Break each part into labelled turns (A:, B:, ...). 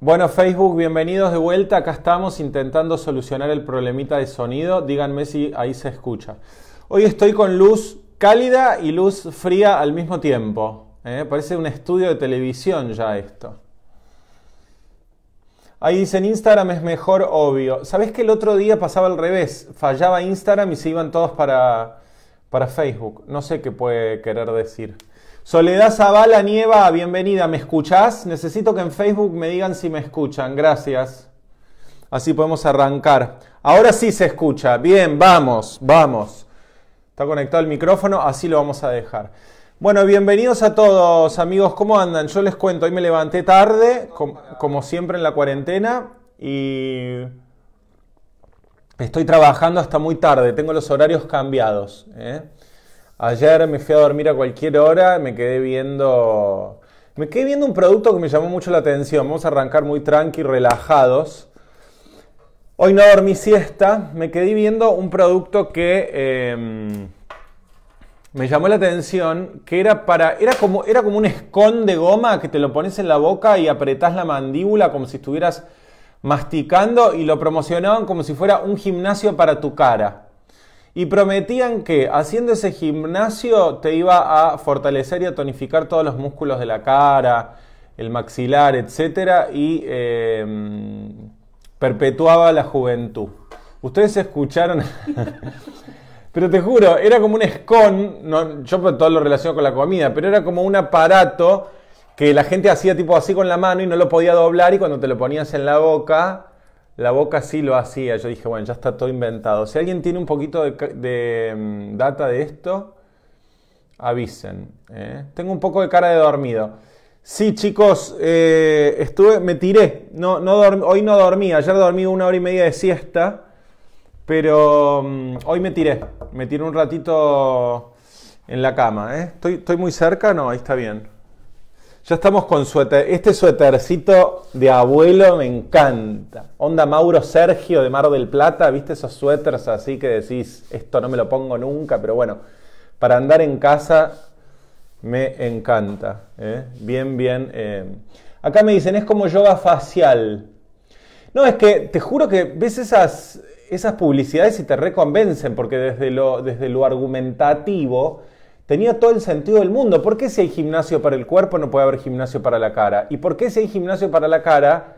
A: Bueno, Facebook, bienvenidos de vuelta. Acá estamos intentando solucionar el problemita de sonido. Díganme si ahí se escucha. Hoy estoy con luz cálida y luz fría al mismo tiempo. ¿eh? Parece un estudio de televisión ya esto. Ahí dicen Instagram es mejor obvio. ¿Sabés que el otro día pasaba al revés? Fallaba Instagram y se iban todos para, para Facebook. No sé qué puede querer decir. Soledad Zavala Nieva, bienvenida. ¿Me escuchás? Necesito que en Facebook me digan si me escuchan. Gracias. Así podemos arrancar. Ahora sí se escucha. Bien, vamos, vamos. Está conectado el micrófono, así lo vamos a dejar. Bueno, bienvenidos a todos, amigos. ¿Cómo andan? Yo les cuento, hoy me levanté tarde, como siempre en la cuarentena, y estoy trabajando hasta muy tarde. Tengo los horarios cambiados. ¿eh? Ayer me fui a dormir a cualquier hora, me quedé viendo. Me quedé viendo un producto que me llamó mucho la atención. Vamos a arrancar muy tranqui, relajados. Hoy no dormí siesta, me quedé viendo un producto que em, me llamó la atención, que era para. Era como, era como un escón de goma que te lo pones en la boca y apretás la mandíbula como si estuvieras masticando y lo promocionaban como si fuera un gimnasio para tu cara y prometían que haciendo ese gimnasio te iba a fortalecer y a tonificar todos los músculos de la cara, el maxilar, etc. Y em, perpetuaba la juventud. Ustedes escucharon... Pero te juro, era como un escón, no, yo todo lo relaciono con la comida, pero era como un aparato que la gente hacía tipo así con la mano y no lo podía doblar y cuando te lo ponías en la boca la boca sí lo hacía. Yo dije, bueno, ya está todo inventado. Si alguien tiene un poquito de, mm, data de esto, avisen. ¿eh? Tengo un poco de cara de dormido. Sí, chicos, eh, estuve, me tiré. No, no hoy no dormí, ayer dormí una hora y media de siesta, pero mm, hoy me tiré. Me tiré un ratito en la cama. ¿eh? ¿Estoy, ¿Estoy muy cerca? No, ahí está bien. Ya estamos con suéter. Este suétercito de abuelo me encanta. Onda Mauro Sergio de Mar del Plata. ¿Viste esos suéteres así que decís, esto no me lo pongo nunca? Pero bueno, para andar en casa me encanta. ¿eh? Bien, bien. Eh. Acá me dicen, es como yoga facial. No, es que te juro que ves esas, esas publicidades y te reconvencen, porque desde lo, desde lo argumentativo Tenía todo el sentido del mundo. ¿Por qué si hay gimnasio para el cuerpo no puede haber gimnasio para la cara? ¿Y por qué si hay gimnasio para la cara,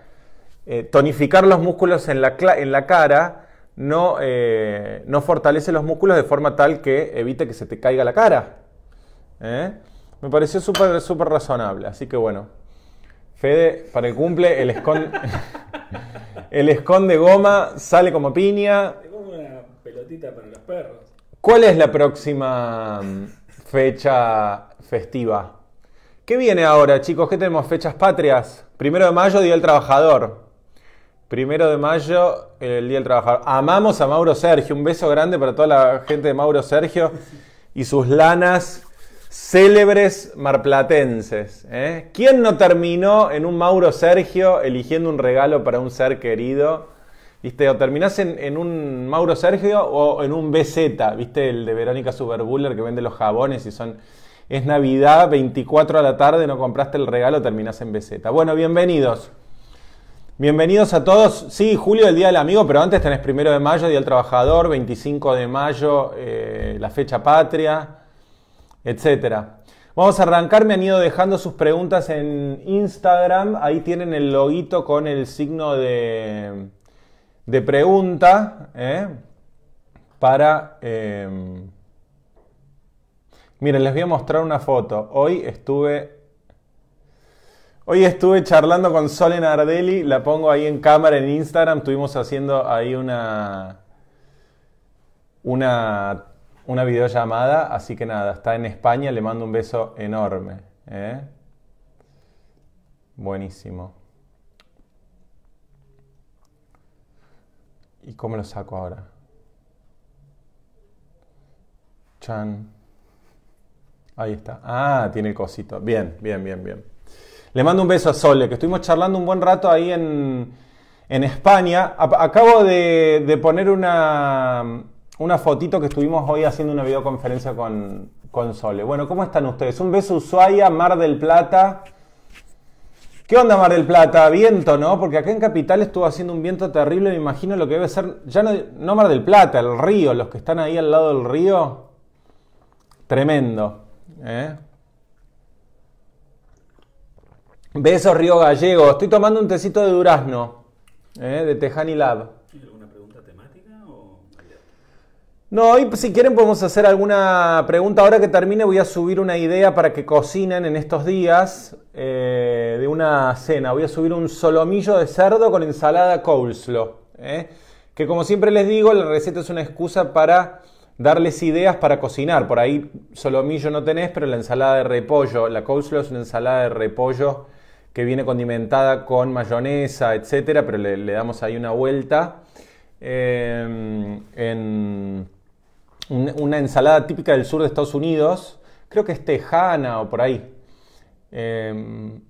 A: eh, tonificar los músculos en la, en la cara no, eh, no, fortalece los músculos de forma tal que evite que se te caiga la cara? ¿Eh? Me pareció súper razonable. Así que bueno, Fede, para el cumple, el escon... el esconde goma sale como piña. como una pelotita para los perros. ¿Cuál es la próxima fecha festiva. ¿Qué viene ahora, chicos? ¿Qué tenemos? Fechas patrias. Primero de mayo, Día del Trabajador. Primero de mayo, el Día del Trabajador. Amamos a Mauro Sergio. Un beso grande para toda la gente de Mauro Sergio y sus lanas célebres marplatenses. ¿eh? ¿Quién no terminó en un Mauro Sergio eligiendo un regalo para un ser querido? ¿Viste? O terminás en, un Mauro Sergio o en un BZ, ¿viste? El de Verónica Superbuller que vende los jabones y son. Es Navidad, 24 a la tarde, no compraste el regalo, terminás en BZ. Bueno, bienvenidos. Bienvenidos a todos. Sí, julio, el Día del Amigo, pero antes tenés primero de mayo, Día del Trabajador, 25 de mayo, eh, la fecha patria, etcétera. Vamos a arrancar, me han ido dejando sus preguntas en Instagram. Ahí tienen el loguito con el signo de, de pregunta ¿eh? para... Eh, miren, les voy a mostrar una foto. Hoy estuve... Hoy estuve charlando con Solen Ardelli, la pongo ahí en cámara en Instagram, estuvimos haciendo ahí una, una, una videollamada, así que nada, está en España, le mando un beso enorme. ¿eh? Buenísimo. ¿Y cómo lo saco ahora? Chan. Ahí está. Ah, tiene el cosito. Bien, bien, bien, bien. Le mando un beso a Sole, que estuvimos charlando un buen rato ahí en, España. acabo de, poner una, fotito que estuvimos hoy haciendo una videoconferencia con, con Sole. Bueno, ¿cómo están ustedes? Un beso Ushuaia, Mar del Plata. ¿Qué onda Mar del Plata? Viento, ¿no? Porque acá en Capital estuvo haciendo un viento terrible, me imagino lo que debe ser, ya no, Mar del Plata, el río, los que están ahí al lado del río. Tremendo. ¿eh? Besos Río Gallego, estoy tomando un tecito de durazno, ¿eh? de Tejani Lab. No, y pues, si quieren podemos hacer alguna pregunta. Ahora que termine voy a subir una idea para que cocinen en estos días eh, de una cena. Voy a subir un solomillo de cerdo con ensalada coleslaw. Eh, que como siempre les digo, la receta es una excusa para darles ideas para cocinar. Por ahí solomillo no tenés, pero la ensalada de repollo, la coleslaw es una ensalada de repollo que viene condimentada con mayonesa, etcétera, pero le, damos ahí una vuelta. Eh, en, una ensalada típica del sur de Estados Unidos, creo que es tejana o por ahí. Em,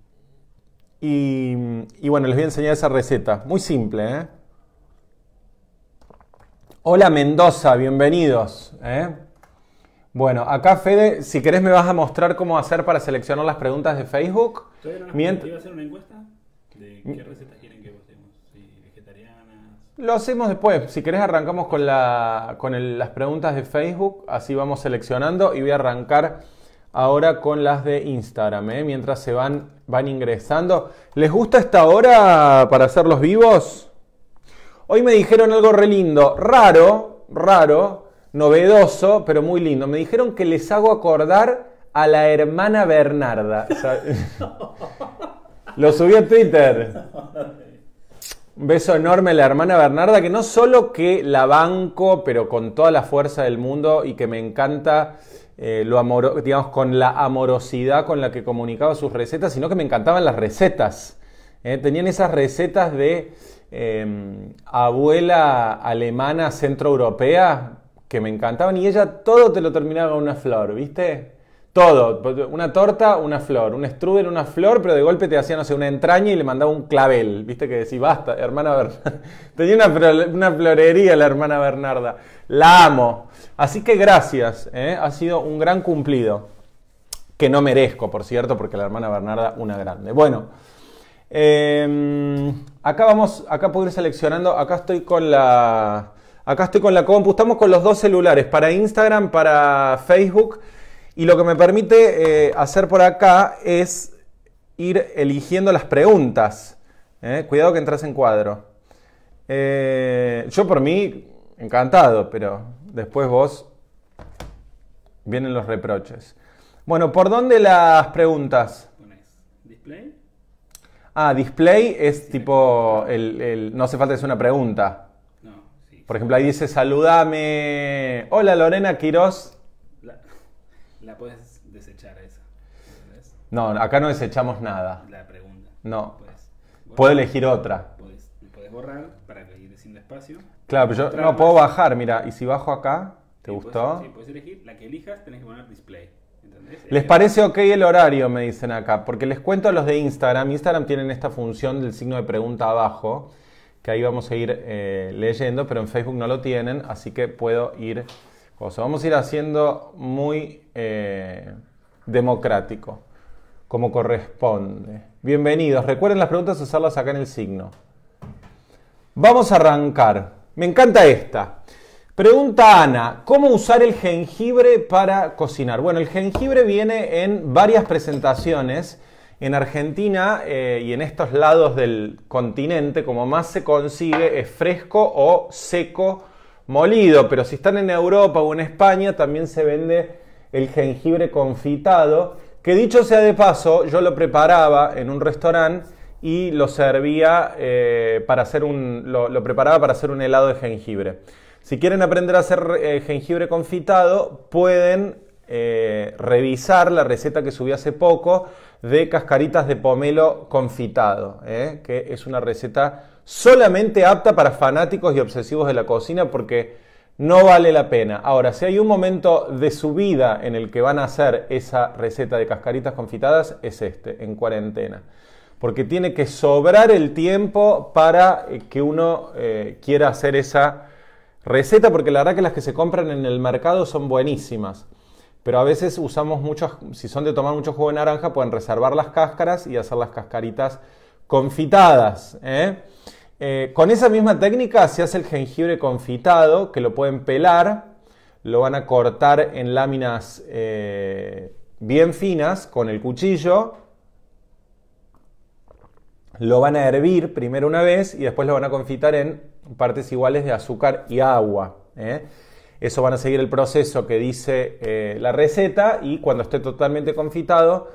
A: y, bueno, les voy a enseñar esa receta, muy simple. ¿eh? Hola Mendoza, bienvenidos. ¿eh? Bueno, acá Fede, si querés me vas a mostrar cómo hacer para seleccionar las preguntas de Facebook. mientras hacer una encuesta? ¿De qué lo hacemos después. Si querés arrancamos con, las preguntas de Facebook. Así vamos seleccionando y voy a arrancar ahora con las de Instagram. ¿eh? Mientras se van, van ingresando. ¿Les gusta esta hora para hacerlos vivos? Hoy me dijeron algo re lindo. Raro, raro, novedoso, pero muy lindo. Me dijeron que les hago acordar a la hermana Bernarda. lo subí a Twitter. Un beso enorme a la hermana Bernarda, que no solo que la banco, pero con toda la fuerza del mundo y que me encanta, eh, lo amor, digamos, con la amorosidad con la que comunicaba sus recetas, sino que me encantaban las recetas. ¿eh? tenían esas recetas de em, abuela alemana centroeuropea que me encantaban y ella todo te lo terminaba una flor, ¿viste? Todo, una torta, una flor, un strudel, una flor, pero de golpe te hacían, no sé, una entraña y le mandaba un clavel. Viste que decís, basta, hermana Bernarda. Tenía una, florería la hermana Bernarda. La amo. Así que gracias, ¿eh? ha sido un gran cumplido. Que no merezco, por cierto, porque la hermana Bernarda, una grande. Bueno, em, acá vamos, acá puedo ir seleccionando, acá estoy con la... Acá estoy con la compu, estamos con los dos celulares, para Instagram, para Facebook. Y lo que me permite eh, hacer por acá es ir eligiendo las preguntas. Eh. Cuidado que entras en cuadro. Eh, yo por mí, encantado, pero después vos vienen los reproches. Bueno, ¿por dónde las preguntas? ¿Display? Ah, display es tipo, el, no hace falta es una pregunta. Por ejemplo, ahí dice, saludame. Hola Lorena Quiroz, puedes desechar esa. No, acá no desechamos nada. La pregunta. No. puedo elegir otra. Puedes, borrar para que ir sin espacio. Claro, pero yo no puedo bajar, mira, y si bajo acá, ¿te gustó? sí, puedes elegir, la que elijas tenés que poner display. ¿Les eh, parece ok el horario? Me dicen acá, porque les cuento a los de Instagram. Instagram tienen esta función del signo de pregunta abajo, que ahí vamos a ir eh, leyendo, pero en Facebook no lo tienen, así que puedo ir Vamos a ir haciendo muy eh, democrático, como corresponde. Bienvenidos. Recuerden las preguntas, usarlas acá en el signo. Vamos a arrancar. Me encanta esta. Pregunta Ana, ¿cómo usar el jengibre para cocinar? Bueno, el jengibre viene en varias presentaciones. En Argentina eh, y en estos lados del continente, como más se consigue, es fresco o seco molido, pero si están en Europa o en España también se vende el jengibre confitado, que dicho sea de paso, yo lo preparaba en un restaurante y lo servía eh, para hacer un, lo, preparaba para hacer un helado de jengibre. Si quieren aprender a hacer eh, jengibre confitado, pueden eh, revisar la receta que subí hace poco de cascaritas de pomelo confitado, que es una receta solamente apta para fanáticos y obsesivos de la cocina porque no vale la pena. Ahora, si hay un momento de su vida en el que van a hacer esa receta de cascaritas confitadas, es este, en cuarentena. Porque tiene que sobrar el tiempo para eh, que uno eh, quiera hacer esa receta, porque la verdad que las que se compran en el mercado son buenísimas. Pero a veces usamos muchas, si son de tomar mucho jugo de naranja, pueden reservar las cáscaras y hacer las cascaritas confitadas. ¿eh? Eh, con esa misma técnica se hace el jengibre confitado, que lo pueden pelar, lo van a cortar en láminas eh, bien finas con el cuchillo, lo van a hervir primero una vez y después lo van a confitar en partes iguales de azúcar y agua. Eso van a seguir el proceso que dice la receta y cuando esté totalmente confitado,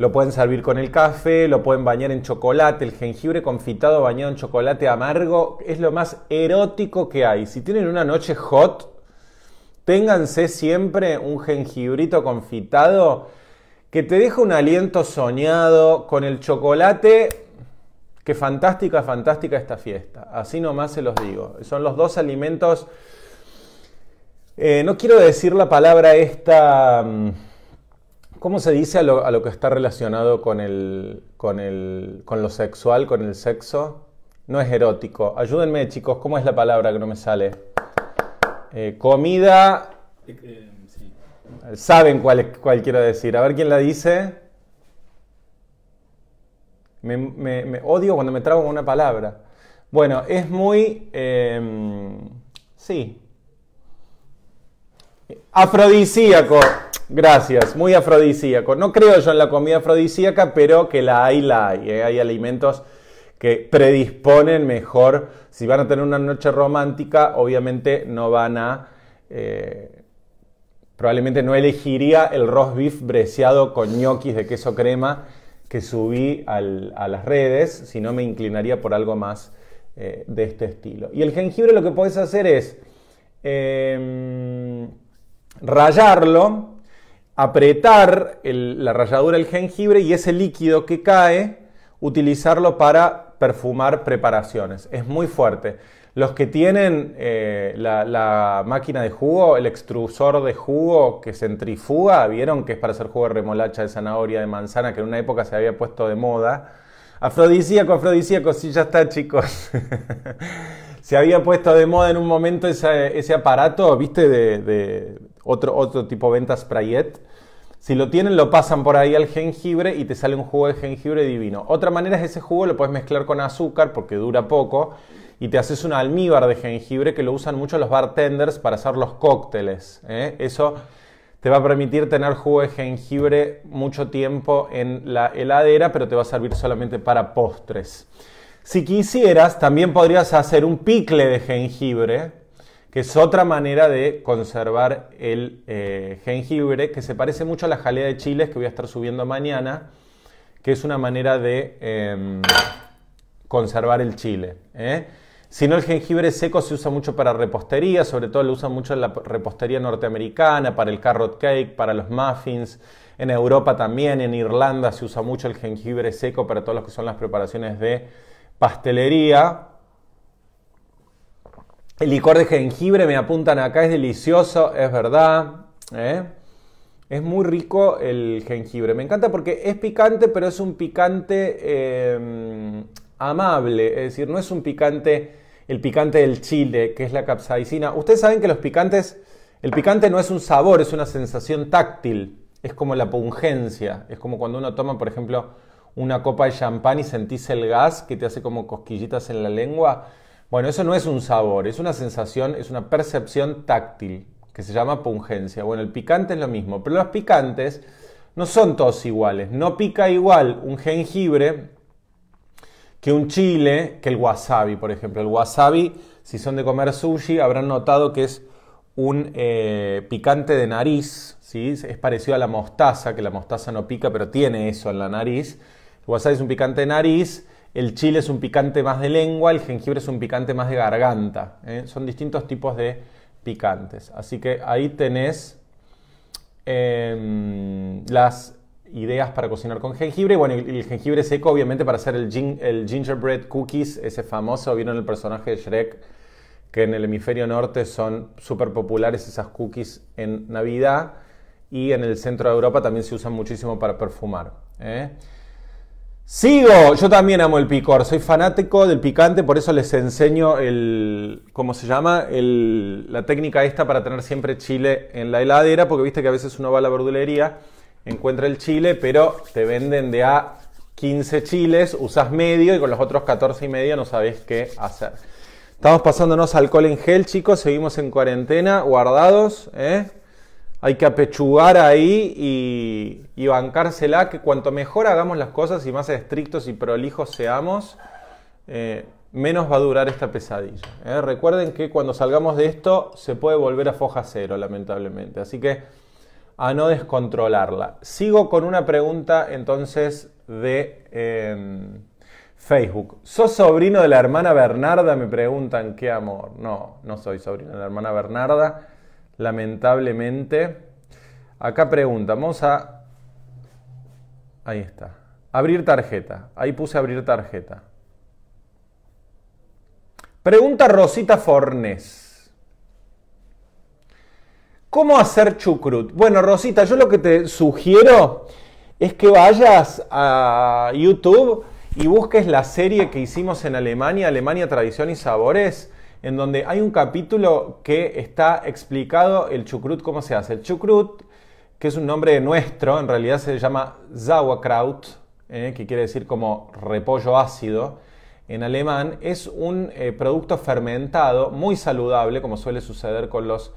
A: lo pueden servir con el café, lo pueden bañar en chocolate, el jengibre confitado bañado en chocolate amargo es lo más erótico que hay. Si tienen una noche hot, ténganse siempre un jengibrito confitado que te deja un aliento soñado con el chocolate. ¡Qué fantástica, fantástica esta fiesta. Así nomás se los digo. Son los dos alimentos... Eh, no quiero decir la palabra esta mm, ¿Cómo se dice a lo, que está relacionado con, el, con, lo sexual, con el sexo? No es erótico. Ayúdenme, chicos, ¿cómo es la palabra que no me sale? Eh, comida. Eh, eh, Saben cuál, quiero decir. A ver quién la dice. Me, odio cuando me trago una palabra. Bueno, es muy. Em, sí. Afrodisíaco. Gracias, muy afrodisíaco. No creo yo en la comida afrodisíaca, pero que la hay, la hay. ¿eh? Hay alimentos que predisponen mejor. Si van a tener una noche romántica, obviamente no van a... Eh, probablemente no elegiría el roast beef breciado con ñoquis de queso crema que subí a las redes, sino me inclinaría por algo más eh, de este estilo. Y el jengibre lo que puedes hacer es em, rayarlo apretar la ralladura del jengibre y ese líquido que cae, utilizarlo para perfumar preparaciones. Es muy fuerte. Los que tienen eh, la, máquina de jugo, el extrusor de jugo que centrifuga, vieron que es para hacer jugo de remolacha, de zanahoria, de manzana, que en una época se había puesto de moda. Afrodisíaco, afrodisíaco, sí, ya está, chicos. se había puesto de moda en un momento ese, aparato, viste, de otro, tipo de ventas sprayet. Si lo tienen, lo pasan por ahí al jengibre y te sale un jugo de jengibre divino. Otra manera es ese jugo lo puedes mezclar con azúcar porque dura poco y te haces un almíbar de jengibre que lo usan mucho los bartenders para hacer los cócteles. ¿eh? Eso te va a permitir tener jugo de jengibre mucho tiempo en la heladera, pero te va a servir solamente para postres. Si quisieras, también podrías hacer un picle de jengibre, que es otra manera de conservar el eh, jengibre, que se parece mucho a la jalea de chiles que voy a estar subiendo mañana, que es una manera de em, conservar el chile. ¿eh? Si no, el jengibre seco se usa mucho para repostería, sobre todo lo usa mucho en la repostería norteamericana, para el carrot cake, para los muffins. En Europa también, en Irlanda se usa mucho el jengibre seco para todas las que son las preparaciones de pastelería. El licor de jengibre, me apuntan acá, es delicioso, es verdad. ¿eh? Es muy rico el jengibre. Me encanta porque es picante, pero es un picante em, amable. Es decir, no es un picante, el picante del chile, que es la capsaicina. Ustedes saben que los picantes, el picante no es un sabor, es una sensación táctil. Es como la pungencia. Es como cuando uno toma, por ejemplo, una copa de champán y sentís el gas que te hace como cosquillitas en la lengua. Bueno, eso no es un sabor, es una sensación, es una percepción táctil que se llama pungencia. Bueno, el picante es lo mismo, pero los picantes no son todos iguales. No pica igual un jengibre que un chile, que el wasabi, por ejemplo. El wasabi, si son de comer sushi, habrán notado que es un eh, picante de nariz, ¿sí? es parecido a la mostaza, que la mostaza no pica, pero tiene eso en la nariz. El wasabi es un picante de nariz el chile es un picante más de lengua, el jengibre es un picante más de garganta. ¿eh? Son distintos tipos de picantes. Así que ahí tenés em, las ideas para cocinar con jengibre. Bueno, el, jengibre seco, obviamente, para hacer el, gingerbread cookies, ese famoso, vieron el personaje de Shrek, que en el hemisferio norte son súper populares esas cookies en Navidad y en el centro de Europa también se usan muchísimo para perfumar. ¿eh? Sigo, yo también amo el picor, soy fanático del picante, por eso les enseño el, ¿cómo se llama? El, la técnica esta para tener siempre chile en la heladera, porque viste que a veces uno va a la verdulería, encuentra el chile, pero te venden de a 15 chiles, usas medio y con los otros 14 y medio no sabes qué hacer. Estamos pasándonos alcohol en gel, chicos, seguimos en cuarentena, guardados, ¿eh? hay que apechugar ahí y, bancársela, que cuanto mejor hagamos las cosas y más estrictos y prolijos seamos, eh, menos va a durar esta pesadilla. ¿eh? Recuerden que cuando salgamos de esto se puede volver a foja cero, lamentablemente. Así que a no descontrolarla. Sigo con una pregunta entonces de em, Facebook. ¿Sos sobrino de la hermana Bernarda? Me preguntan, qué amor. No, no soy sobrino de la hermana Bernarda lamentablemente. Acá pregunta, vamos a... Ahí está. Abrir tarjeta. Ahí puse abrir tarjeta. Pregunta Rosita Fornes. ¿Cómo hacer chucrut? Bueno, Rosita, yo lo que te sugiero es que vayas a YouTube y busques la serie que hicimos en Alemania, Alemania Tradición y Sabores en donde hay un capítulo que está explicado el chucrut, cómo se hace. El chucrut, que es un nombre nuestro, en realidad se llama Sauerkraut, eh, que quiere decir como repollo ácido en alemán, es un eh, producto fermentado muy saludable, como suele suceder con los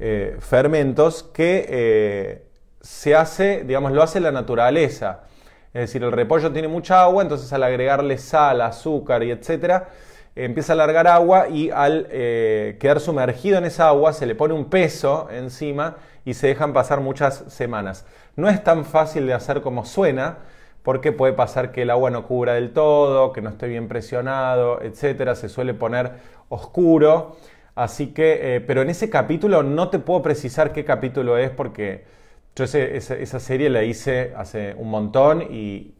A: eh, fermentos, que se hace, digamos, lo hace la naturaleza. Es decir, el repollo tiene mucha agua, entonces al agregarle sal, azúcar y etcétera, empieza a largar agua y al eh, quedar sumergido en esa agua se le pone un peso encima y se dejan pasar muchas semanas. No es tan fácil de hacer como suena porque puede pasar que el agua no cubra del todo, que no esté bien presionado, etcétera, se suele poner oscuro. Así que, eh, pero en ese capítulo no te puedo precisar qué capítulo es porque yo esa, serie la hice hace un montón y,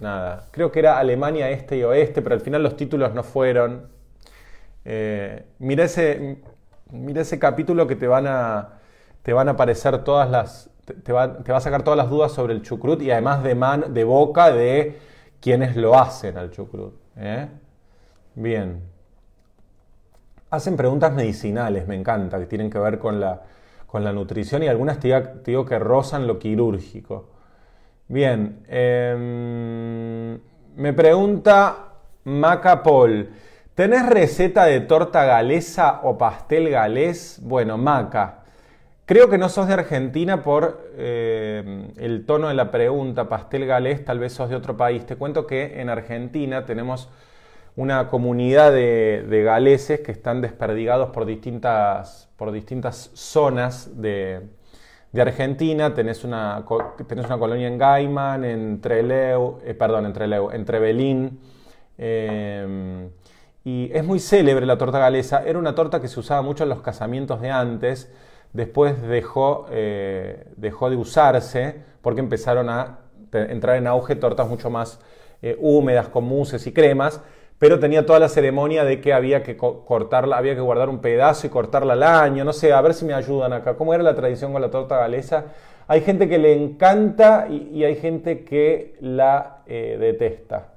A: nada, creo que era Alemania Este y Oeste, pero al final los títulos no fueron. Eh, mira, ese, capítulo que te van a, aparecer todas las, te va, a sacar todas las dudas sobre el chucrut y además de, boca de quienes lo hacen al chucrut. ¿eh? Bien. Hacen preguntas medicinales, me encanta, que tienen que ver con la, con la nutrición y algunas te, digo que rozan lo quirúrgico. Bien. Em, me pregunta Maca Paul, ¿Tenés receta de torta galesa o pastel galés? Bueno, Maca. Creo que no sos de Argentina por em, el tono de la pregunta, pastel galés, tal vez sos de otro país. Te cuento que en Argentina tenemos una comunidad de, de galeses que están desperdigados por distintas, por distintas zonas de, de Argentina, tenés una, una colonia en Gaiman, en Trelew, eh, perdón, en Trelew, en eh, y es muy célebre la torta galesa. Era una torta que se usaba mucho en los casamientos de antes. Después dejó, eh, dejó de usarse porque empezaron a entrar en auge tortas mucho más húmedas, con muses y cremas pero tenía toda la ceremonia de que había que cortarla, había que guardar un pedazo y cortarla al año, no sé, a ver si me ayudan acá. ¿Cómo era la tradición con la torta galesa? Hay gente que le encanta y, hay gente que la eh, detesta.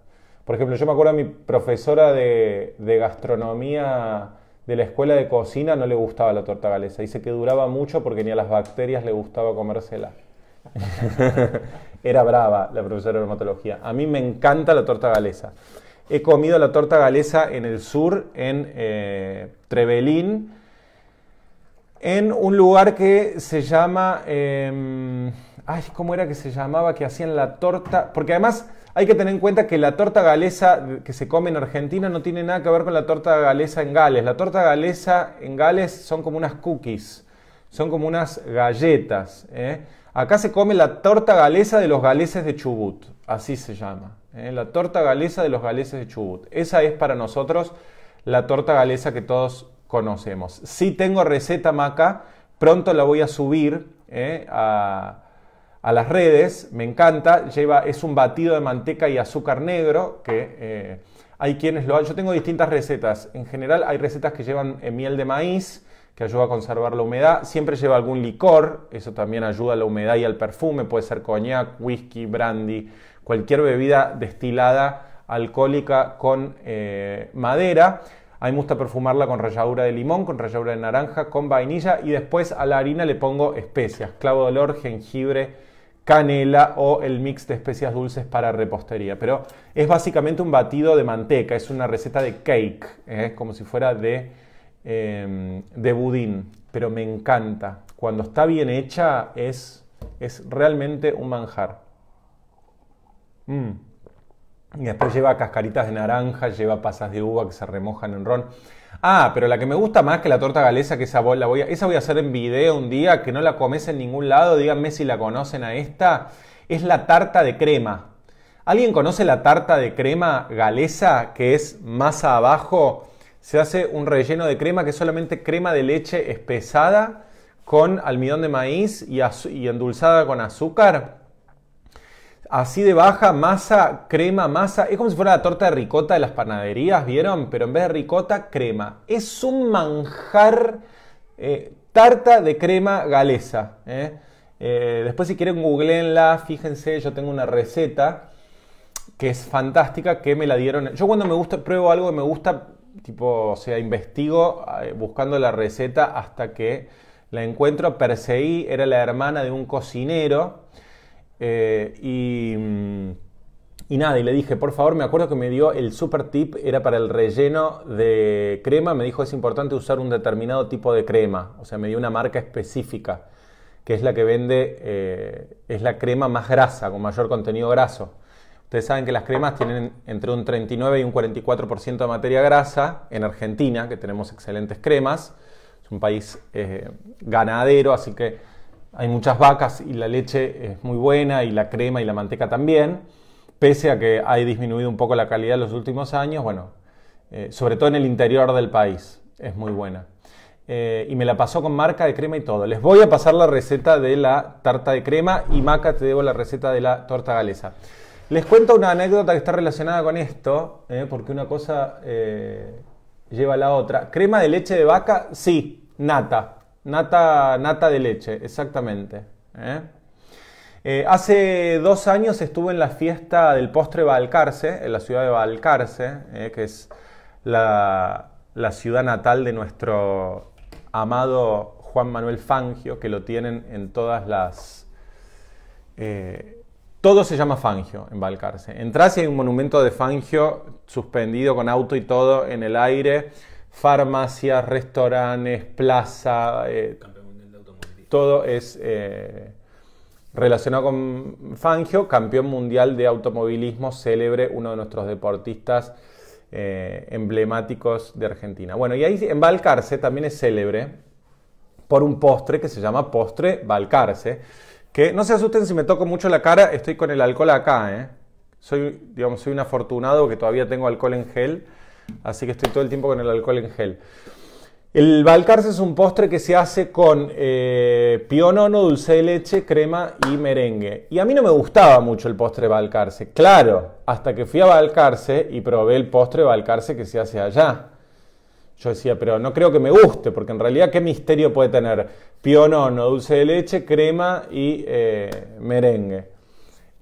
A: Por ejemplo, yo me acuerdo a mi profesora de, de, gastronomía de la escuela de cocina no le gustaba la torta galesa. Dice que duraba mucho porque ni a las bacterias le gustaba comérsela. Era brava la profesora de dermatología. A mí me encanta la torta galesa. He comido la torta galesa en el sur, en eh, Trevelín, en un lugar que se llama... Em, ay, ¿cómo era que se llamaba? Que hacían la torta... Porque además hay que tener en cuenta que la torta galesa que se come en Argentina no tiene nada que ver con la torta galesa en Gales. La torta galesa en Gales son como unas cookies, son como unas galletas. ¿eh? Acá se come la torta galesa de los galeses de Chubut, así se llama. ¿eh? la torta galesa de los galeses de Chubut. Esa es para nosotros la torta galesa que todos conocemos. Si tengo receta maca, pronto la voy a subir ¿eh? a, las redes, me encanta, Lleva, es un batido de manteca y azúcar negro que... Eh, hay quienes lo Yo tengo distintas recetas. En general hay recetas que llevan miel de maíz, que ayuda a conservar la humedad. Siempre lleva algún licor, eso también ayuda a la humedad y al perfume. Puede ser coñac, whisky, brandy, cualquier bebida destilada alcohólica con eh, madera. A mí me gusta perfumarla con ralladura de limón, con ralladura de naranja, con vainilla y después a la harina le pongo especias, clavo de olor, jengibre, canela o el mix de especias dulces para repostería. Pero es básicamente un batido de manteca, es una receta de cake, ¿eh? es como si fuera em, de, budín. Pero me encanta. Cuando está bien hecha es realmente un manjar. Mm. Y después lleva cascaritas de naranja, lleva pasas de uva que se remojan en ron. Ah, pero la que me gusta más que la torta galesa, que esa la voy a, esa voy a hacer en video un día, que no la comes en ningún lado, díganme si la conocen a esta, es la tarta de crema. ¿Alguien conoce la tarta de crema galesa que es más abajo? Se hace un relleno de crema que es solamente crema de leche espesada con almidón de maíz y endulzada con azúcar así de baja, masa, crema, masa. Es como si fuera la torta de ricota de las panaderías, ¿vieron? Pero en vez de ricota, crema. Es un manjar, eh, tarta de crema galesa. ¿eh? Eh, después si quieren googleenla, fíjense, yo tengo una receta que es fantástica, que me la dieron. Yo cuando me gusta, pruebo algo que me gusta, tipo, o sea, investigo buscando la receta hasta que la encuentro. perseí era la hermana de un cocinero eh, y, y, nada, y le dije, por favor, me acuerdo que me dio el super tip, era para el relleno de crema, me dijo es importante usar un determinado tipo de crema, o sea, me dio una marca específica, que es la que vende, eh, es la crema más grasa, con mayor contenido graso. Ustedes saben que las cremas tienen entre un 39 y un 44% de materia grasa en Argentina, que tenemos excelentes cremas. Es un país eh, ganadero, así que hay muchas vacas y la leche es muy buena y la crema y la manteca también, pese a que ha disminuido un poco la calidad en los últimos años, bueno, eh, sobre todo en el interior del país, es muy buena. Eh, y me la pasó con marca de crema y todo. Les voy a pasar la receta de la tarta de crema y Maca te debo la receta de la torta galesa. Les cuento una anécdota que está relacionada con esto, eh, porque una cosa lleva a la otra. Crema de leche de vaca, sí, nata. Nata, nata de leche, exactamente. ¿eh? Eh, hace dos años estuve en la fiesta del postre Balcarce, en la ciudad de Balcarce, ¿eh? que es la, ciudad natal de nuestro amado Juan Manuel Fangio, que lo tienen en todas las... todo se llama Fangio en Balcarce. Entrás y hay un monumento de Fangio suspendido con auto y todo en el aire farmacias, restaurantes, plaza, eh, todo es eh, relacionado con Fangio, campeón mundial de automovilismo, célebre, uno de nuestros deportistas eh, emblemáticos de Argentina. Bueno, y ahí en Balcarce también es célebre por un postre que se llama postre Balcarce, que no se asusten si me toco mucho la cara, estoy con el alcohol acá, soy, digamos, soy un afortunado que todavía tengo alcohol en gel Así que estoy todo el tiempo con el alcohol en gel. El Balcarce es un postre que se hace con eh, pionono, dulce de leche, crema y merengue. Y a mí no me gustaba mucho el postre Balcarce. Claro, hasta que fui a Balcarce y probé el postre Balcarce que se hace allá. Yo decía, pero no creo que me guste, porque en realidad, ¿qué misterio puede tener? Pionono, dulce de leche, crema y eh, merengue.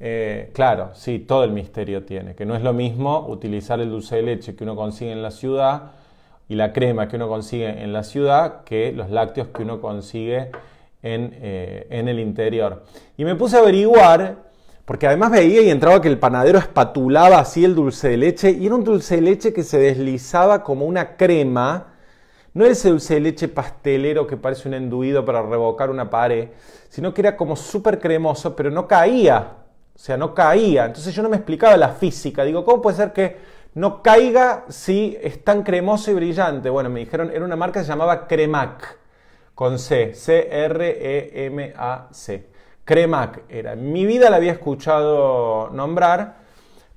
A: Eh, claro, sí, todo el misterio tiene, que no es lo mismo utilizar el dulce de leche que uno consigue en la ciudad y la crema que uno consigue en la ciudad que los lácteos que uno consigue en, eh, en el interior. Y me puse a averiguar, porque además veía y entraba que el panadero espatulaba así el dulce de leche y era un dulce de leche que se deslizaba como una crema. No era ese dulce de leche pastelero que parece un enduido para revocar una pared, sino que era como súper cremoso, pero no caía o sea, no caía. Entonces yo no me explicaba la física. Digo, ¿cómo puede ser que no caiga si es tan cremoso y brillante? Bueno, me dijeron, era una marca que se llamaba Cremac, con C, C-R-E-M-A-C. E Cremac era. En mi vida la había escuchado nombrar.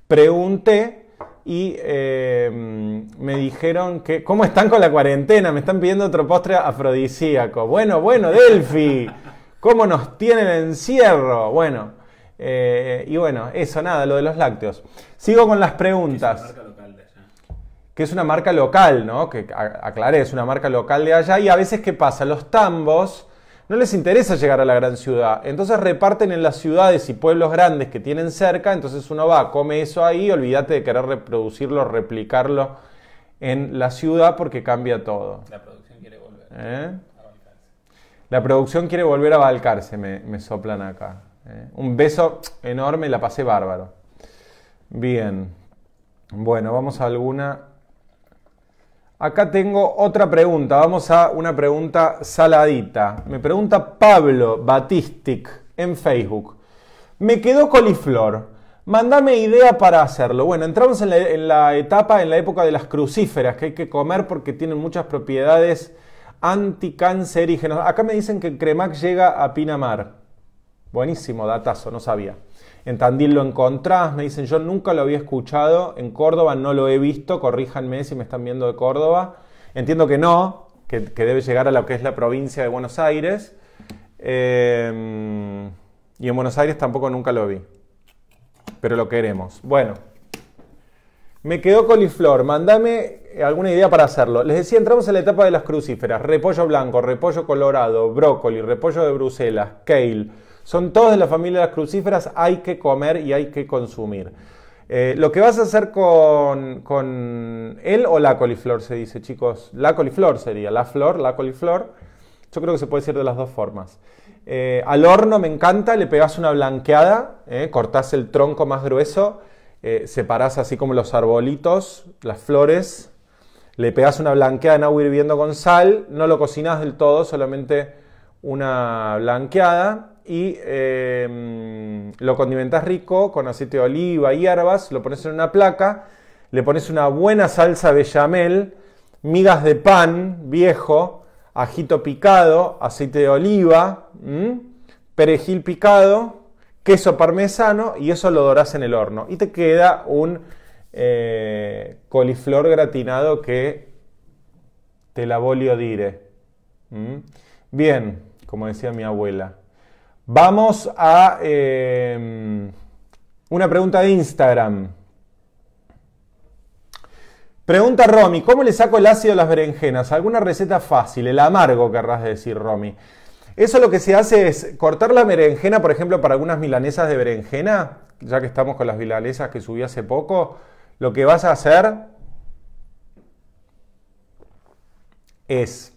A: Pregunté y em, me dijeron que, ¿cómo están con la cuarentena? Me están pidiendo otro postre afrodisíaco. Bueno, bueno, Delphi, ¿cómo nos tienen encierro? Bueno. Eh, y bueno, eso, nada, lo de los lácteos. Sigo con las preguntas. Que es una marca local, ¿no? Que aclaré, es una marca local de allá. Y a veces, ¿qué pasa? Los tambos no les interesa llegar a la gran ciudad. Entonces reparten en las ciudades y pueblos grandes que tienen cerca. Entonces uno va, come eso ahí, olvídate de querer reproducirlo, replicarlo en la ciudad porque cambia todo. La producción quiere volver ¿Eh? a balcarse. La producción quiere volver a balcarse, me soplan acá. Eh, un beso enorme, la pasé bárbaro. Bien, bueno, vamos a alguna. Acá tengo otra pregunta, vamos a una pregunta saladita. Me pregunta Pablo Batistic en Facebook. Me quedó coliflor. Mándame idea para hacerlo. Bueno, entramos en la, etapa, en la época de las crucíferas, que hay que comer porque tienen muchas propiedades anticancerígenas. Acá me dicen que Cremac llega a Pinamar. Buenísimo, datazo, no sabía. En Tandil lo encontrás, me dicen, yo nunca lo había escuchado, en Córdoba no lo he visto, corríjanme si me están viendo de Córdoba. Entiendo que no, que, debe llegar a lo que es la provincia de Buenos Aires. Em, y en Buenos Aires tampoco nunca lo vi, pero lo queremos. Bueno, me quedó coliflor, mandame eh, alguna idea para hacerlo. Les decía, entramos en la etapa de las crucíferas, repollo blanco, repollo colorado, brócoli, repollo de Bruselas, kale son todos de la familia de las crucíferas, hay que comer y hay que consumir. Eh, lo que vas a hacer con, él o la coliflor, se dice, chicos. La coliflor sería, la flor, la coliflor. Yo creo que se puede decir de las dos formas. Eh, al horno me encanta, le pegas una blanqueada, cortas eh, cortás el tronco más grueso, separás así como los arbolitos, las flores, le pegas una blanqueada en agua hirviendo con sal, no lo cocinas del todo, solamente una blanqueada y em, lo condimentas rico con aceite de oliva y hierbas, lo pones en una placa, le pones una buena salsa de bechamel, migas de pan viejo, ajito picado, aceite de oliva, perejil picado, queso parmesano y eso lo dorás en el horno. Y te queda un eh, coliflor gratinado que te la bolio dire. Bien, como decía mi abuela. Vamos a em, una pregunta de Instagram. Pregunta Romy, ¿cómo le saco el ácido a las berenjenas? ¿Alguna receta fácil? El amargo, querrás decir, Romy. Eso lo que se hace es cortar la berenjena, por ejemplo, para algunas milanesas de berenjena, ya que estamos con las milanesas que subí hace poco, lo que vas a hacer es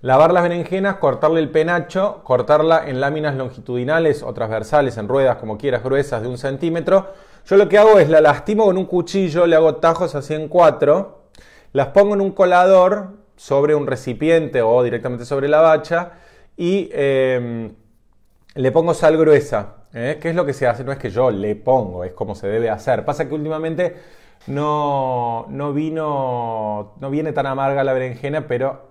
A: Lavar las berenjenas, cortarle el penacho, cortarla en láminas longitudinales o transversales, en ruedas, como quieras, gruesas de un centímetro. Yo lo que hago es la lastimo con un cuchillo, le hago tajos así en cuatro, las pongo en un colador sobre un recipiente o directamente sobre la bacha y em, le pongo sal gruesa. ¿eh? ¿Qué es lo que se hace? No es que yo le pongo, es como se debe hacer. Pasa que últimamente no, no vino, no viene tan amarga la berenjena, pero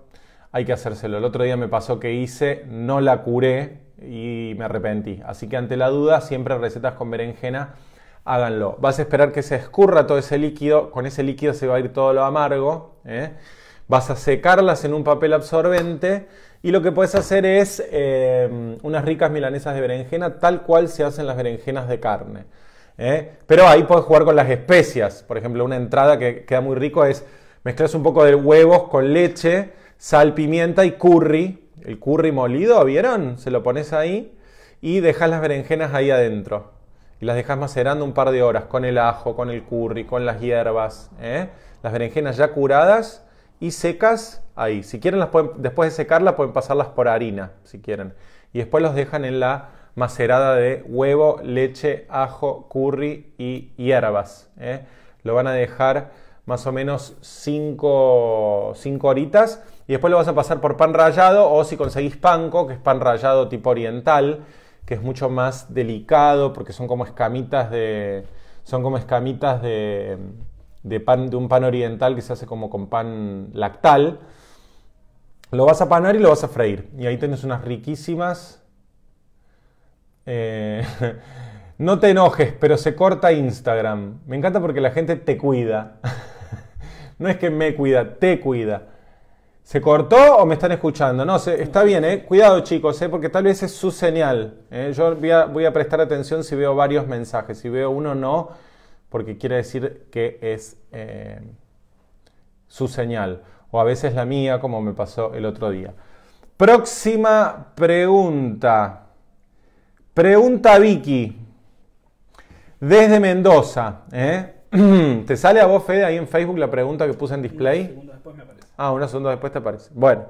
A: hay que hacérselo. El otro día me pasó que hice, no la curé y me arrepentí. Así que ante la duda, siempre recetas con berenjena, háganlo. Vas a esperar que se escurra todo ese líquido, con ese líquido se va a ir todo lo amargo. ¿eh? Vas a secarlas en un papel absorbente y lo que puedes hacer es eh, unas ricas milanesas de berenjena, tal cual se hacen las berenjenas de carne. ¿eh? Pero ahí puedes jugar con las especias. Por ejemplo, una entrada que queda muy rico es mezclas un poco de huevos con leche sal, pimienta y curry. El curry molido, ¿vieron? Se lo pones ahí y dejas las berenjenas ahí adentro. Y las dejas macerando un par de horas con el ajo, con el curry, con las hierbas. ¿eh? Las berenjenas ya curadas y secas ahí. Si quieren, después de secarlas, pueden pasarlas por harina, si quieren. Y después los dejan en la macerada de huevo, leche, ajo, curry y hierbas. ¿eh? Lo van a dejar más o menos 5 horitas y después lo vas a pasar por pan rallado o si conseguís panco que es pan rallado tipo oriental, que es mucho más delicado porque son como escamitas de... Son como escamitas de, de, pan, de un pan oriental que se hace como con pan lactal. Lo vas a panar y lo vas a freír. Y ahí tenés unas riquísimas... Eh, no te enojes, pero se corta Instagram. Me encanta porque la gente te cuida. no es que me cuida, te cuida. ¿Se cortó o me están escuchando? No, sé, está bien, ¿eh? Cuidado chicos, eh, porque tal vez es su señal. Eh. Yo voy a, prestar atención si veo varios mensajes. Si veo uno, no, porque quiere decir que es eh, su señal. O a veces la mía, como me pasó el otro día. Próxima pregunta. Pregunta Vicky. Desde Mendoza. ¿Te sale a vos, Fede, ahí en Facebook la pregunta que puse en display? Ah, unos segundos después te aparece. Bueno.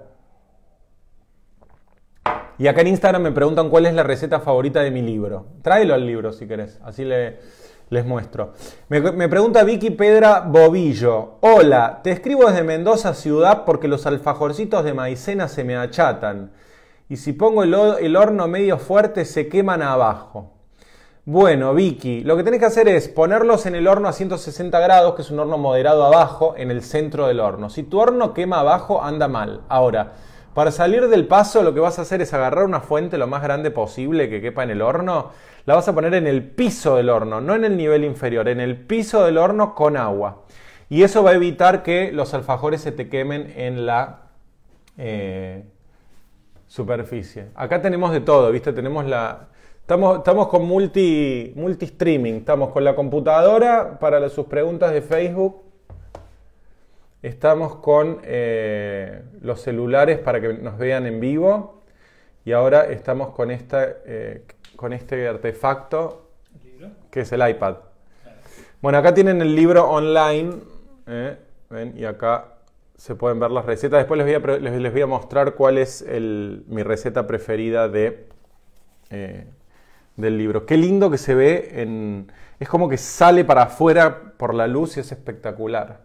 A: Y acá en Instagram me preguntan cuál es la receta favorita de mi libro. Tráelo al libro si querés, así les muestro. Me, pregunta Vicky Pedra Bobillo. Hola, te escribo desde Mendoza ciudad porque los alfajorcitos de maicena se me achatan. Y si pongo el horno medio fuerte se queman abajo. Bueno, Vicky, lo que tenés que hacer es ponerlos en el horno a 160 grados, que es un horno moderado abajo, en el centro del horno. Si tu horno quema abajo, anda mal. Ahora, para salir del paso, lo que vas a hacer es agarrar una fuente lo más grande posible que quepa en el horno. La vas a poner en el piso del horno, no en el nivel inferior, en el piso del horno con agua. Y eso va a evitar que los alfajores se te quemen en la eh, superficie. Acá tenemos de todo, ¿viste? Tenemos la Estamos, con multi, multi streaming, estamos con la computadora para sus preguntas de Facebook, estamos con eh, los celulares para que nos vean en vivo y ahora estamos con, esta, eh, con este artefacto que es el iPad. Bueno, acá tienen el libro online eh, y acá se pueden ver las recetas. Después les voy a, voy a mostrar cuál es mi receta preferida de del libro. Qué lindo que se ve en... Es como que sale para afuera por la luz y es espectacular.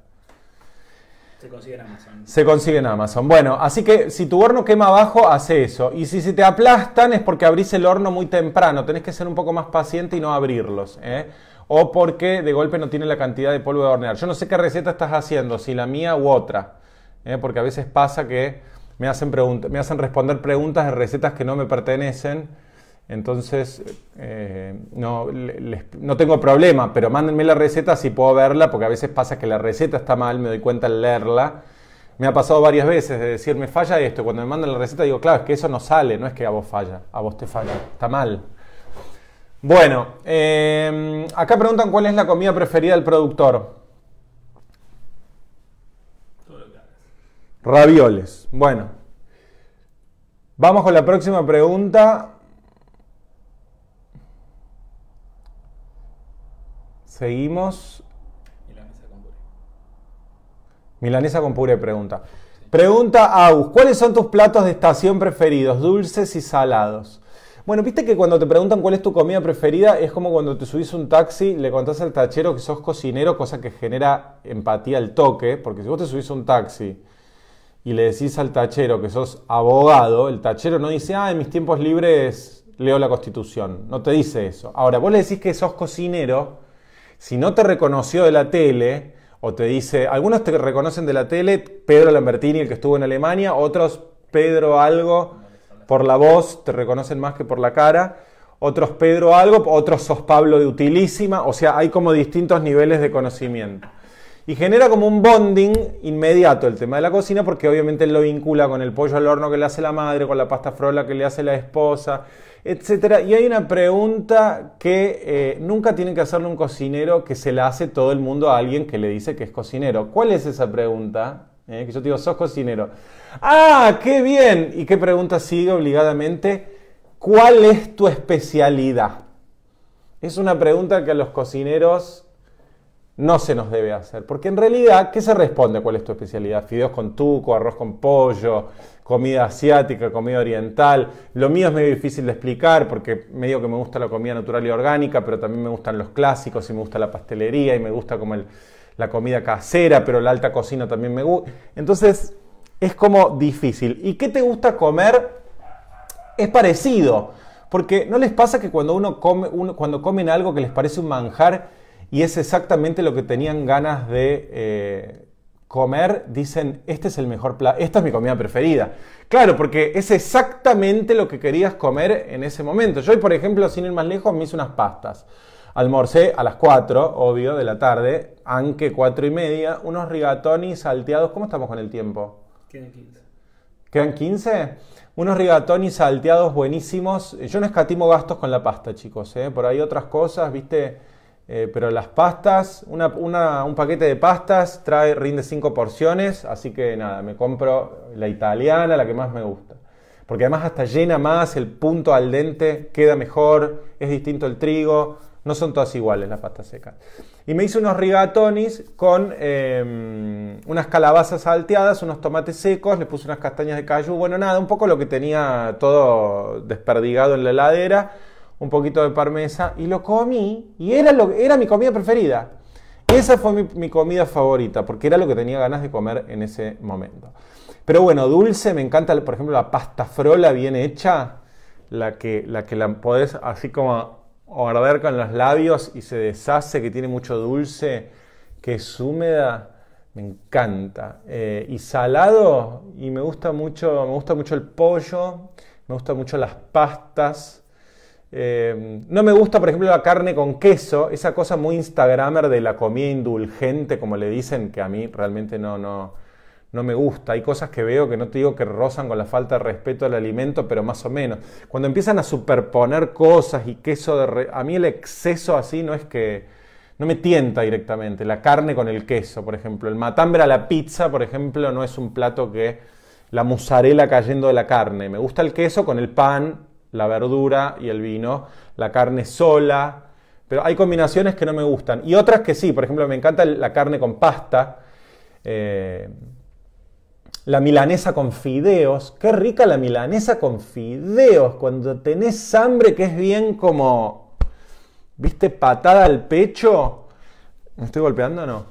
A: Se consigue en Amazon. Se consigue en Amazon. Bueno, así que si tu horno quema abajo, hace eso. Y si, se te aplastan es porque abrís el horno muy temprano. Tenés que ser un poco más paciente y no abrirlos. ¿eh? O porque de golpe no tiene la cantidad de polvo de hornear. Yo no sé qué receta estás haciendo, si la mía u otra. ¿eh? Porque a veces pasa que me hacen, me hacen responder preguntas de recetas que no me pertenecen entonces, eh, no, tengo problema, pero mándenme la receta si puedo verla, porque a veces pasa que la receta está mal, me doy cuenta al leerla. Me ha pasado varias veces de decirme falla esto. Cuando me mandan la receta digo, claro, es que eso no sale, no es que a vos falla, a vos te falla, está mal. Bueno, em, acá preguntan cuál es la comida preferida del productor. Ravioles. Bueno, vamos con la próxima pregunta. Seguimos. Milanesa con puré. Milanesa con puré, pregunta. Pregunta Agus, ¿cuáles son tus platos de estación preferidos, dulces y salados? Bueno, viste que cuando te preguntan cuál es tu comida preferida, es como cuando te subís un taxi, le contás al tachero que sos cocinero, cosa que genera empatía al toque, porque si vos te subís un taxi y le decís al tachero que sos abogado, el tachero no dice, ah, en mis tiempos libres leo la constitución, no te dice eso. Ahora, vos le decís que sos cocinero si no te reconoció de la tele, o te dice, algunos te reconocen de la tele, Pedro Lambertini, el que estuvo en Alemania, otros Pedro algo, por la voz, te reconocen más que por la cara, otros Pedro algo, otros sos Pablo de Utilísima, o sea, hay como distintos niveles de conocimiento. Y genera como un bonding inmediato el tema de la cocina, porque obviamente lo vincula con el pollo al horno que le hace la madre, con la pasta frola que le hace la esposa, etc. Y hay una pregunta que eh, nunca tiene que hacerle un cocinero que se la hace todo el mundo a alguien que le dice que es cocinero. ¿Cuál es esa pregunta? Eh, que yo te digo, sos cocinero. ¡Ah, qué bien! ¿Y qué pregunta sigue obligadamente? ¿Cuál es tu especialidad? Es una pregunta que a los cocineros no se nos debe hacer. Porque en realidad, ¿qué se responde? ¿Cuál es tu especialidad? Fideos con tuco, arroz con pollo, comida asiática, comida oriental. Lo mío es medio difícil de explicar porque medio que me gusta la comida natural y orgánica, pero también me gustan los clásicos y me gusta la pastelería y me gusta como la comida casera, pero la alta cocina también me gusta. Entonces, es como difícil. ¿Y qué te gusta comer? Es parecido. Porque no les pasa que cuando uno come, cuando comen algo que les parece un manjar, y es exactamente lo que tenían ganas de eh, comer, dicen, este es el mejor plato, esta es mi comida preferida. Claro, porque es exactamente lo que querías comer en ese momento. Yo, por ejemplo, sin ir más lejos, me hice unas pastas. Almorcé a las 4, obvio, de la tarde, aunque 4 y media, unos rigatoni salteados. ¿Cómo estamos con el tiempo? Quedan 15. ¿Quedan 15? Unos rigatoni salteados buenísimos. Yo no escatimo gastos con la pasta, chicos. ¿eh? Por ahí otras cosas, viste eh, pero las pastas, un paquete de pastas trae, rinde 5 porciones, así que nada, me compro la italiana, la que más me gusta. Porque además hasta llena más, el punto al dente queda mejor, es distinto el trigo, no son todas iguales las pastas secas. Y me hice unos rigatonis con em, unas calabazas salteadas, unos tomates secos, le puse unas castañas de cayú, bueno, nada, un poco lo que tenía todo desperdigado en la heladera un poquito de parmesa y lo comí y era, lo, era mi comida preferida. Esa fue mi, comida favorita porque era lo que tenía ganas de comer en ese momento. Pero bueno, dulce, me encanta, por ejemplo, la pasta frola bien hecha, la que la, que la podés así como morder con los labios y se deshace, que tiene mucho dulce, que es húmeda. Me encanta. Eh, y salado, y me gusta mucho, me gusta mucho el pollo, me gustan mucho las pastas. Em, no me gusta, por ejemplo, la carne con queso, esa cosa muy instagramer de la comida indulgente, como le dicen, que a mí realmente no, no, no me gusta. Hay cosas que veo que no te digo que rozan con la falta de respeto al alimento, pero más o menos. Cuando empiezan a superponer cosas y queso de... A mí el exceso así no es que... No me tienta directamente. La carne con el queso, por ejemplo. El matambre a la pizza, por ejemplo, no es un plato que... La mozzarella cayendo de la carne. Me gusta el queso con el pan la verdura y el vino, la carne sola, pero hay combinaciones que no me gustan y otras que sí, por ejemplo me encanta la carne con pasta, eh, la milanesa con fideos, qué rica la milanesa con fideos, cuando tenés hambre que es bien como, viste, patada al pecho, ¿me estoy golpeando o no?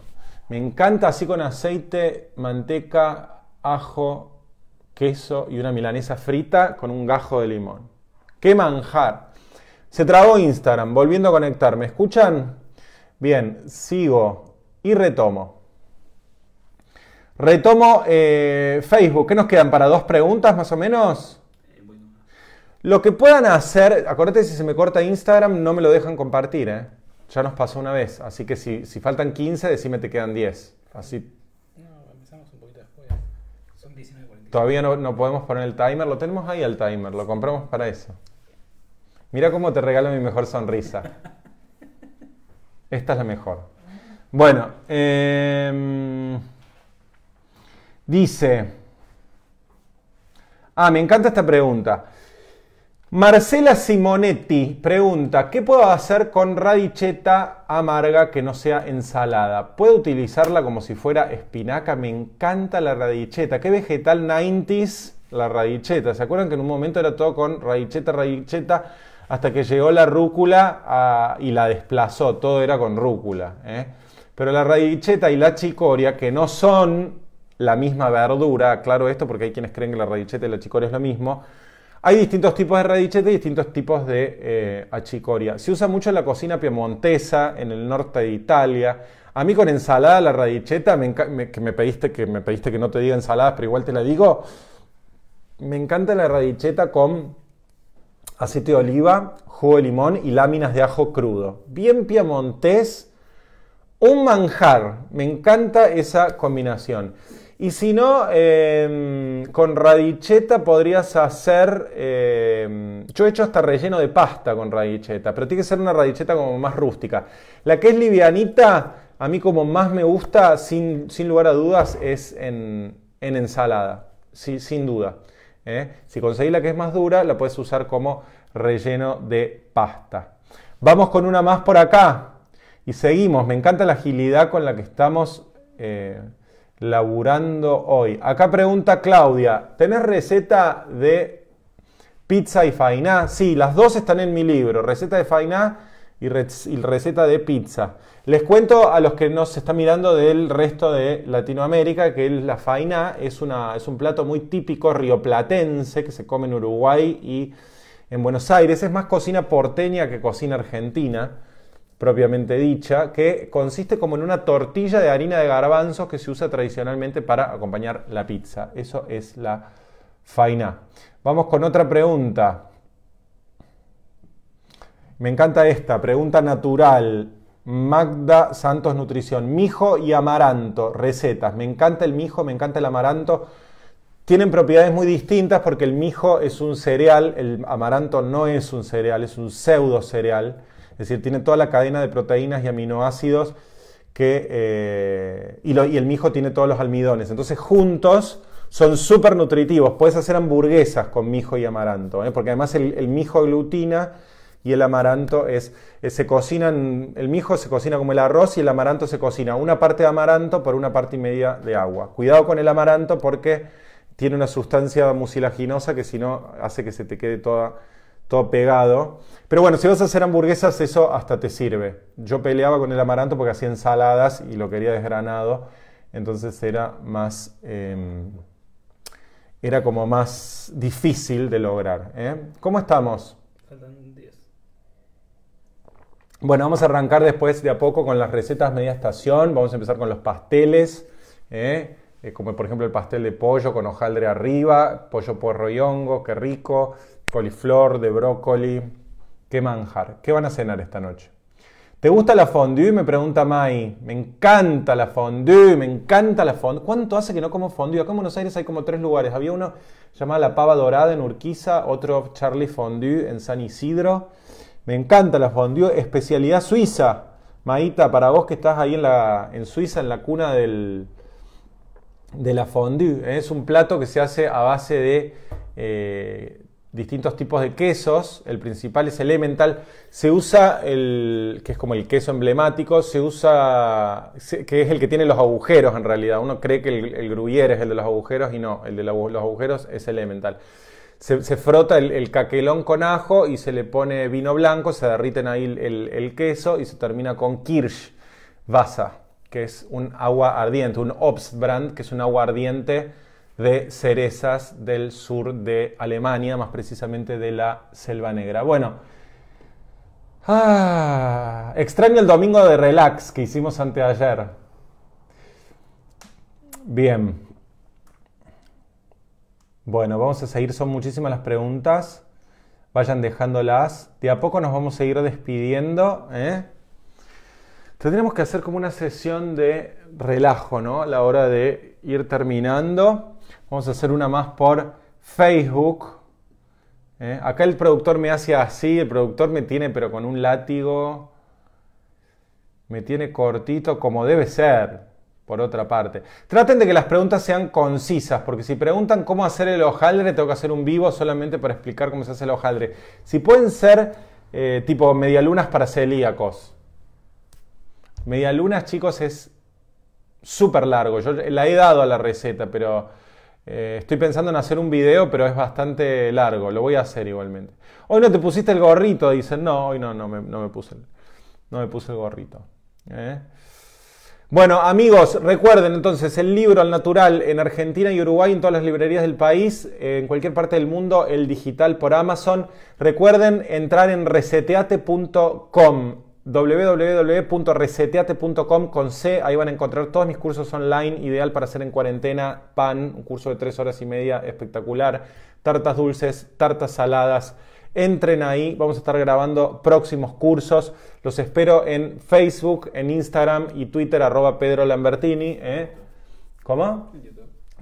A: Me encanta así con aceite, manteca, ajo, queso y una milanesa frita con un gajo de limón. ¡Qué manjar! Se trabó Instagram, volviendo a conectar. ¿Me escuchan? Bien, sigo y retomo. Retomo eh, Facebook. ¿Qué nos quedan para dos preguntas más o menos? Lo que puedan hacer, Acuérdate, si se me corta Instagram, no me lo dejan compartir. ¿eh? Ya nos pasó una vez, así que si, faltan 15, decime te quedan 10. Así. Todavía no, no podemos poner el timer, lo tenemos ahí el timer, lo compramos para eso. Mira cómo te regalo mi mejor sonrisa. Esta es la mejor. Bueno, em, dice... Ah, me encanta esta pregunta. Marcela Simonetti pregunta, ¿qué puedo hacer con radicheta amarga que no sea ensalada? ¿Puedo utilizarla como si fuera espinaca? Me encanta la radicheta. ¿Qué vegetal 90s? La radicheta. ¿Se acuerdan que en un momento era todo con radicheta, radicheta? hasta que llegó la rúcula ah, y la desplazó, todo era con rúcula. ¿eh? Pero la radicheta y la chicoria, que no son la misma verdura, claro esto porque hay quienes creen que la radicheta y la chicoria es lo mismo, hay distintos tipos de radicheta y distintos tipos de eh, achicoria. Se usa mucho en la cocina piemontesa, en el norte de Italia. A mí con ensalada la radicheta, que, me pediste, que me pediste que no te diga ensaladas, pero igual te la digo, me encanta la radicheta con aceite de oliva, jugo de limón y láminas de ajo crudo. Bien piamontés, un manjar. Me encanta esa combinación. Y si no, em, con radicheta podrías hacer. Em, yo he hecho hasta relleno de pasta con radicheta, pero tiene que ser una radicheta como más rústica. La que es livianita, a mí como más me gusta, sin, lugar a dudas, es en, en ensalada, sí, sin duda. ¿eh? Si conseguís la que es más dura, la puedes usar como relleno de pasta. Vamos con una más por acá y seguimos. Me encanta la agilidad con la que estamos eh, laburando hoy. Acá pregunta Claudia, ¿tenés receta de pizza y fainá? Sí, las dos están en mi libro. Receta de fainá y, receta de pizza. Les cuento a los que nos están mirando del resto de Latinoamérica que es la faina es, una, es un plato muy típico rioplatense que se come en Uruguay y en Buenos Aires. Es más cocina porteña que cocina argentina, propiamente dicha, que consiste como en una tortilla de harina de garbanzos que se usa tradicionalmente para acompañar la pizza. Eso es la faina. Vamos con otra pregunta. Me encanta esta pregunta natural. Magda Santos Nutrición, mijo y amaranto, recetas. Me encanta el mijo, me encanta el amaranto. Tienen propiedades muy distintas porque el mijo es un cereal, el amaranto no es un cereal, es un pseudo cereal. Es decir, tiene toda la cadena de proteínas y aminoácidos que, eh, y, el mijo tiene todos los almidones. Entonces juntos son súper nutritivos. Puedes hacer hamburguesas con mijo y amaranto, ¿eh? porque además el, el mijo glutina y el amaranto es, eh, se cocinan, el mijo se cocina como el arroz y el amaranto se cocina una parte de amaranto por una parte y media de agua. Cuidado con el amaranto porque tiene una sustancia mucilaginosa que si no hace que se te quede toda, todo pegado. Pero bueno, si vas a hacer hamburguesas eso hasta te sirve. Yo peleaba con el amaranto porque hacía ensaladas y lo quería desgranado, entonces era más... Em, era como más difícil de lograr. ¿eh? ¿Cómo estamos? Bueno, vamos a arrancar después de a poco con las recetas media estación. Vamos a empezar con los pasteles, ¿eh? Eh, como por ejemplo el pastel de pollo con hojaldre arriba, pollo porro y hongo, qué rico, coliflor de brócoli, qué manjar. ¿Qué van a cenar esta noche? ¿Te gusta la fondue? Me pregunta Mai. Me encanta la fondue, me encanta la fondue. ¿Cuánto hace que no como fondue? Acá en Buenos Aires hay como tres lugares. Había uno llamado La Pava Dorada en Urquiza, otro Charlie Fondue en San Isidro me encanta la fondue, especialidad suiza. Maíta, para vos que estás ahí en, la, en Suiza, en la cuna del, de la fondue. ¿eh? Es un plato que se hace a base de eh, distintos tipos de quesos. El principal es elemental. Se usa el que es como el queso emblemático, se usa que es el que tiene los agujeros en realidad. Uno cree que el, el gruyere es el de los agujeros y no, el de los agujeros es elemental se, frota el, caquelón con ajo y se le pone vino blanco, se derriten ahí el, queso y se termina con kirsch, basa, que es un agua ardiente, un Obstbrand, que es un agua ardiente de cerezas del sur de Alemania, más precisamente de la Selva Negra. Bueno, ah, extraño el domingo de relax que hicimos anteayer. Bien, bueno, vamos a seguir, son muchísimas las preguntas. Vayan dejándolas. De a poco nos vamos a ir despidiendo. ¿eh? Tendríamos que hacer como una sesión de relajo, ¿no? A la hora de ir terminando. Vamos a hacer una más por Facebook. ¿eh? Acá el productor me hace así, el productor me tiene pero con un látigo. Me tiene cortito como debe ser por otra parte. Traten de que las preguntas sean concisas, porque si preguntan cómo hacer el hojaldre, tengo que hacer un vivo solamente para explicar cómo se hace el hojaldre. Si pueden ser eh, tipo medialunas para celíacos. Medialunas, chicos, es súper largo. Yo la he dado a la receta, pero eh, estoy pensando en hacer un video, pero es bastante largo. Lo voy a hacer igualmente. Hoy no te pusiste el gorrito, dicen. No, hoy no, no me, no me puse el, no me puse el gorrito. ¿Eh? Bueno, amigos, recuerden entonces el libro al natural en Argentina y Uruguay, en todas las librerías del país, en cualquier parte del mundo, el digital por Amazon. Recuerden entrar en receteate.com, www.reseteate.com con C, ahí van a encontrar todos mis cursos online, ideal para hacer en cuarentena, pan, un curso de tres horas y media espectacular, tartas dulces, tartas saladas, Entren ahí, vamos a estar grabando próximos cursos. Los espero en Facebook, en Instagram y Twitter, arroba Pedro Lambertini. ¿eh? ¿Cómo?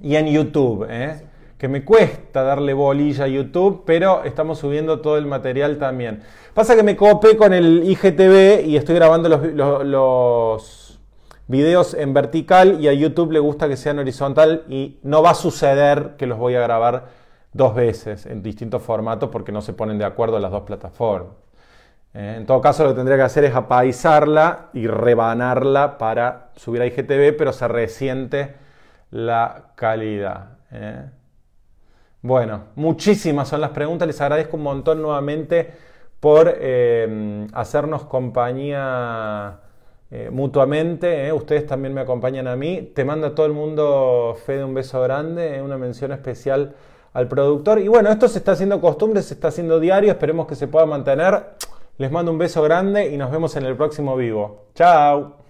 A: Y en YouTube, ¿eh? que me cuesta darle bolilla a YouTube, pero estamos subiendo todo el material también. Pasa que me copé con el IGTV y estoy grabando los, los videos en vertical y a YouTube le gusta que sean horizontal y no va a suceder que los voy a grabar dos veces en distintos formatos porque no se ponen de acuerdo las dos plataformas. Eh, en todo caso, lo que tendría que hacer es apaisarla y rebanarla para subir a IGTV, pero se resiente la calidad. Eh. Bueno, muchísimas son las preguntas. Les agradezco un montón nuevamente por eh, hacernos compañía mutuamente. Ustedes también me acompañan a mí. Te mando a todo el mundo, Fede, un beso grande, una mención especial al productor. Y bueno, esto se está haciendo costumbre, se está haciendo diario, esperemos que se pueda mantener. Les mando un beso grande y nos vemos en el próximo vivo. Chao.